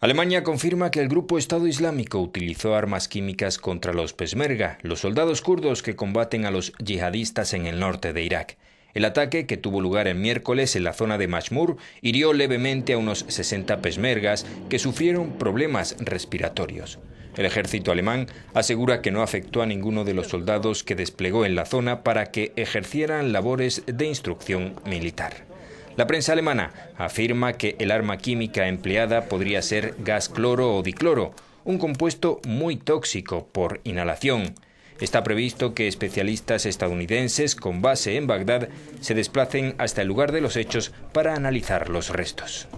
Alemania confirma que el grupo Estado Islámico utilizó armas químicas contra los pesmerga, los soldados kurdos que combaten a los yihadistas en el norte de Irak. El ataque, que tuvo lugar el miércoles en la zona de Mashmur, hirió levemente a unos 60 pesmergas que sufrieron problemas respiratorios. El ejército alemán asegura que no afectó a ninguno de los soldados que desplegó en la zona para que ejercieran labores de instrucción militar. La prensa alemana afirma que el arma química empleada podría ser gas cloro o dicloro, un compuesto muy tóxico por inhalación. Está previsto que especialistas estadounidenses con base en Bagdad se desplacen hasta el lugar de los hechos para analizar los restos.